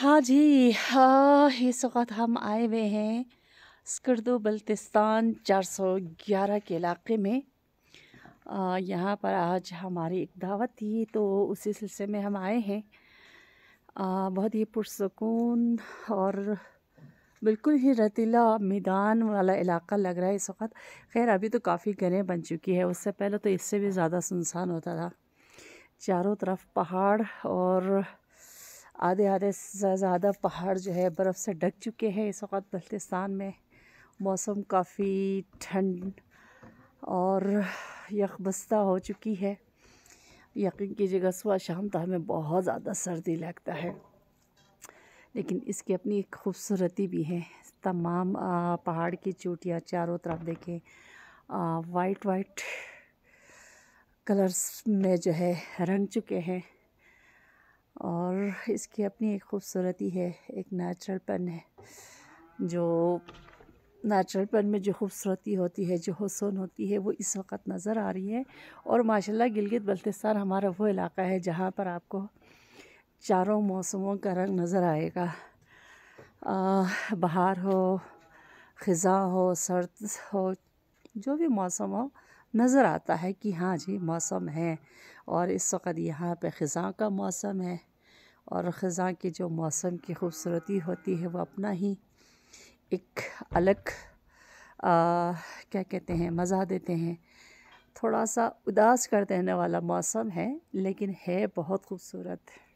हाँ जी हाँ इस वक्त हम आए हुए हैं स्कर्दो बल्तिस्तान 411 के इलाके में यहाँ पर आज हमारी एक दावत थी तो उसी सिलसिले में हम आए हैं आ, बहुत ही पुरसकून और बिल्कुल ही रतीला मैदान वाला इलाका लग रहा है इस वक्त खैर अभी तो काफ़ी गलें बन चुकी है उससे पहले तो इससे भी ज़्यादा सुनसान होता था चारों तरफ पहाड़ और आधे आधे से ज़्यादा पहाड़ जो है बर्फ़ से ढक चुके हैं इस वक्त बल्तिस्तान में मौसम काफ़ी ठंड और यकबस्ता हो चुकी है यकीन कीजिएगा सुबह शाम तो हमें बहुत ज़्यादा सर्दी लगता है लेकिन इसकी अपनी एक खूबसूरती भी है तमाम पहाड़ की चोटियाँ चारों तरफ देखें वाइट वाइट कलर्स में जो है रंग चुके हैं और इसकी अपनी एक खूबसूरती है एक नेचुरलपन है जो नेचुरलपन में जो खूबसूरती होती है जो हसन होती है वो इस वक्त नज़र आ रही है और माशाल्लाह गिलगित बल्तिस्तान हमारा वो इलाका है जहाँ पर आपको चारों मौसमों का रंग नज़र आएगा बहार हो ख़ज़ा हो सर्द हो जो भी मौसम हो नज़र आता है कि हाँ जी मौसम है और इस वक्त यहाँ पे ख़ज़ा का मौसम है और ख़ज़ा की जो मौसम की ख़ूबसूरती होती है वो अपना ही एक अलग आ, क्या कहते हैं मज़ा देते हैं थोड़ा सा उदास कर देने वाला मौसम है लेकिन है बहुत खूबसूरत